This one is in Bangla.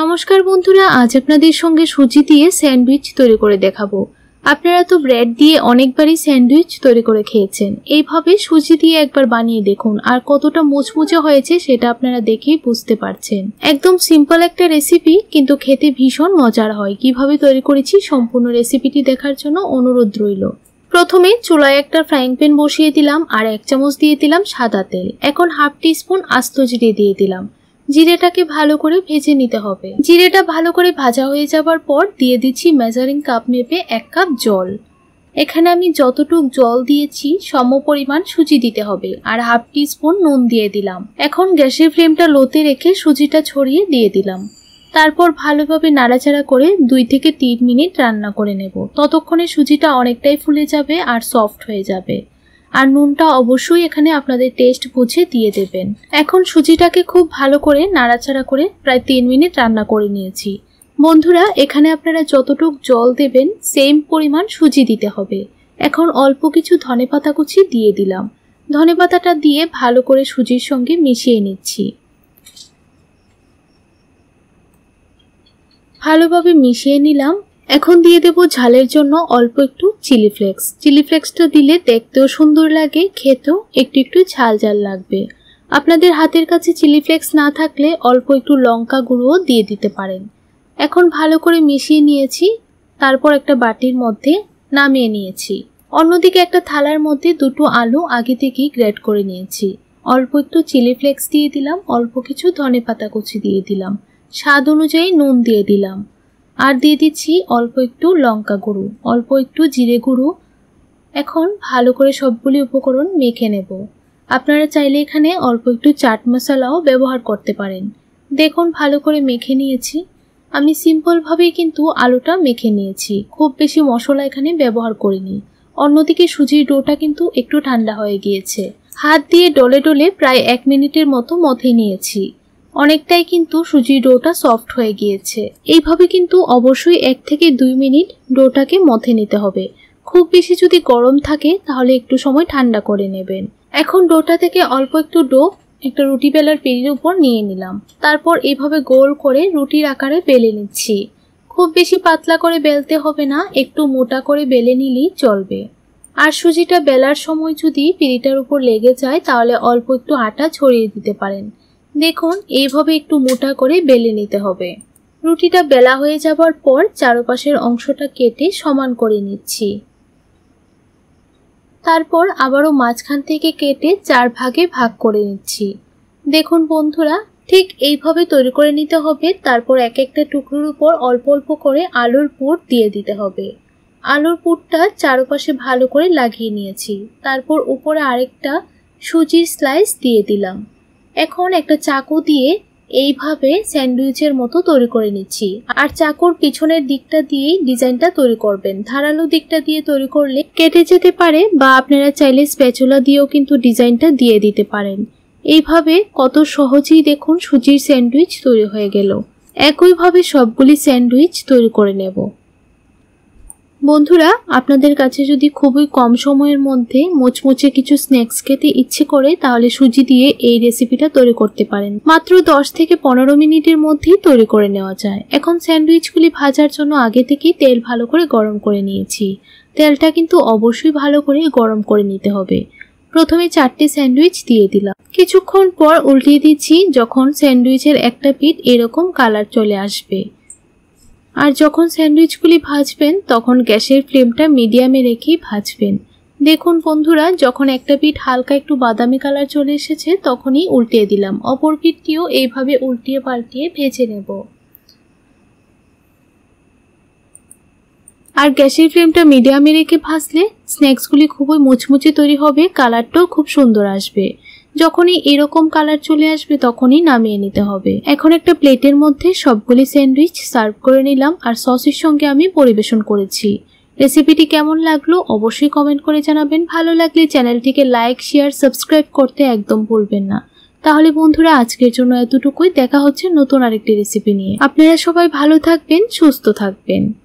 নমস্কার বন্ধুরা আজ আপনাদের সঙ্গে সুজি দিয়ে স্যান্ডউইচ তৈরি করে দেখাবো আপনারা তো ব্রেড দিয়ে অনেকবারই স্যান্ডউইচ তৈরি করে খেয়েছেন এইভাবে সুজি দিয়ে একবার বানিয়ে দেখুন আর কতটা মুচমুচে হয়েছে সেটা আপনারা দেখেই বুঝতে পারছেন একদম সিম্পল একটা রেসিপি কিন্তু খেতে ভীষণ মজার হয় কিভাবে তৈরি করেছি সম্পূর্ণ রেসিপিটি দেখার জন্য অনুরোধ রইল প্রথমে চুলায় একটা ফ্রাইং প্যান বসিয়ে দিলাম আর এক চামচ দিয়ে দিলাম সাদা তেল এখন হাফ টি স্পুন আস্ত জিরে দিয়ে দিলাম জিরেটাকে ভালো করে ভেজে নিতে হবে জিরেটা ভালো করে ভাজা হয়ে যাবার পর দিয়ে দিচ্ছি মেজারিং কাপ মেপে এক কাপ জল এখানে আমি যতটুক জল দিয়েছি সম পরিমাণ সুজি দিতে হবে আর হাফ টি স্পুন নুন দিয়ে দিলাম এখন গ্যাসের ফ্লেমটা লোতে রেখে সুজিটা ছড়িয়ে দিয়ে দিলাম তারপর ভালোভাবে নাড়াচাড়া করে দুই থেকে তিন মিনিট রান্না করে নেব ততক্ষণে সুজিটা অনেকটাই ফুলে যাবে আর সফট হয়ে যাবে আর নুনটা অবশ্যই এখানে আপনাদের টেস্ট বুঝে দিয়ে দেবেন এখন সুজিটাকে খুব ভালো করে নাড়াচাড়া করে প্রায় তিন মিনিট রান্না করে নিয়েছি বন্ধুরা এখানে আপনারা যতটুক জল দেবেন সেম পরিমাণ সুজি দিতে হবে এখন অল্প কিছু ধনে পাতা কুচি দিয়ে দিলাম ধনে পাতাটা দিয়ে ভালো করে সুজির সঙ্গে মিশিয়ে নিচ্ছি ভালোভাবে মিশিয়ে নিলাম এখন দিয়ে দেব ঝালের জন্য অল্প একটু চিলি ফ্লেক্স চিলি ফ্লেক্সটা দিলে দেখতেও সুন্দর লাগে খেতেও একটু একটু ঝাল ঝাল লাগবে আপনাদের হাতের কাছে চিলি ফ্লেক্স না থাকলে অল্প একটু লঙ্কা গুঁড়োও দিয়ে দিতে পারেন এখন ভালো করে মিশিয়ে নিয়েছি তারপর একটা বাটির মধ্যে নামিয়ে নিয়েছি অন্যদিকে একটা থালার মধ্যে দুটো আলু আগে থেকেই গ্রেড করে নিয়েছি অল্প একটু চিলি ফ্লেক্স দিয়ে দিলাম অল্প কিছু ধনে পাতা কুচি দিয়ে দিলাম স্বাদ অনুযায়ী নুন দিয়ে দিলাম আর দিয়ে দিচ্ছি অল্প একটু লঙ্কা গুঁড়ো অল্প একটু জিরে গুঁড়ো এখন ভালো করে সবগুলি উপকরণ মেখে নেব আপনারা চাইলে এখানে অল্প একটু চাট মশলাও ব্যবহার করতে পারেন দেখুন ভালো করে মেখে নিয়েছি আমি সিম্পলভাবেই কিন্তু আলুটা মেখে নিয়েছি খুব বেশি মশলা এখানে ব্যবহার করিনি অন্যদিকে সুজির ডোটা কিন্তু একটু ঠান্ডা হয়ে গিয়েছে হাত দিয়ে ডলে ডলে প্রায় এক মিনিটের মতো মথে নিয়েছি অনেকটাই কিন্তু সুজির ডোটা সফট হয়ে গিয়েছে এইভাবে কিন্তু অবশ্যই এক থেকে দুই মিনিট ডোটাকে মথে নিতে হবে খুব বেশি যদি গরম থাকে তাহলে একটু সময় ঠান্ডা করে নেবেন এখন ডোটা থেকে অল্প একটু ডো একটা রুটি বেলার পেরির উপর নিয়ে নিলাম তারপর এভাবে গোল করে রুটির আকারে বেলে নিচ্ছি খুব বেশি পাতলা করে বেলতে হবে না একটু মোটা করে বেলে নিলেই চলবে আর সুজিটা বেলার সময় যদি পিড়িটার উপর লেগে যায় তাহলে অল্প একটু আটা ছড়িয়ে দিতে পারেন দেখুন এইভাবে একটু মোটা করে বেলে নিতে হবে রুটিটা বেলা হয়ে যাবার পর চারপাশের অংশটা কেটে সমান করে নিচ্ছি তারপর আবারও মাঝখান থেকে কেটে চার ভাগে ভাগ করে নিচ্ছি দেখুন বন্ধুরা ঠিক এইভাবে তৈরি করে নিতে হবে তারপর এক একটা টুকরোর উপর অল্প অল্প করে আলুর পুর দিয়ে দিতে হবে আলুর পুরটা চারপাশে ভালো করে লাগিয়ে নিয়েছি তারপর উপরে আরেকটা সুজির স্লাইস দিয়ে দিলাম এখন একটা চাকু দিয়ে এইভাবে স্যান্ডউইচের মতো তৈরি করে নিচ্ছি আর চাকুর পিছনের দিকটা দিয়েই ডিজাইনটা তৈরি করবেন ধারালো দিকটা দিয়ে তৈরি করলে কেটে যেতে পারে বা আপনারা চাইলে স্প্যাচুলা দিয়েও কিন্তু ডিজাইনটা দিয়ে দিতে পারেন এইভাবে কত সহজেই দেখুন সুজির স্যান্ডউইচ তৈরি হয়ে গেল একইভাবে সবগুলি স্যান্ডউইচ তৈরি করে নেব বন্ধুরা আপনাদের কাছে যদি খুবই কম সময়ের মধ্যে মোচমোচে কিছু স্ন্যাক্স খেতে ইচ্ছে করে তাহলে সুজি দিয়ে এই রেসিপিটা তৈরি করতে পারেন মাত্র দশ থেকে পনেরো মিনিটের মধ্যেই তৈরি করে নেওয়া যায় এখন স্যান্ডউইচগুলি ভাজার জন্য আগে থেকেই তেল ভালো করে গরম করে নিয়েছি তেলটা কিন্তু অবশ্যই ভালো করে গরম করে নিতে হবে প্রথমে চারটে স্যান্ডউইচ দিয়ে দিলাম কিছুক্ষণ পর উল্টিয়ে দিচ্ছি যখন স্যান্ডউইচের একটা পিঠ এরকম কালার চলে আসবে আর যখন স্যান্ডউইচগুলি ভাজবেন তখন গ্যাসের ফ্লেমটা মিডিয়ামে রেখেই ভাজবেন দেখুন বন্ধুরা যখন একটা পিঠ হালকা একটু বাদামি কালার চলে এসেছে তখনই উল্টিয়ে দিলাম অপর পিঠটিও এইভাবে উল্টিয়ে পাল্টিয়ে ভেজে নেব আর গ্যাসের ফ্লেমটা মিডিয়ামে রেখে ভাজলে স্ন্যাক্সগুলি খুবই মুচমুচে তৈরি হবে কালারটাও খুব সুন্দর আসবে যখনই এরকম কালার চলে আসবে তখনই নামিয়ে নিতে হবে এখন একটা প্লেটের মধ্যে সবগুলি স্যান্ডউইচ সার্ভ করে নিলাম আর সসের সঙ্গে আমি পরিবেশন করেছি রেসিপিটি কেমন লাগলো অবশ্যই কমেন্ট করে জানাবেন ভালো লাগলে চ্যানেলটিকে লাইক শেয়ার সাবস্ক্রাইব করতে একদম ভুলবেন না তাহলে বন্ধুরা আজকের জন্য এতটুকুই দেখা হচ্ছে নতুন আরেকটি রেসিপি নিয়ে আপনারা সবাই ভালো থাকবেন সুস্থ থাকবেন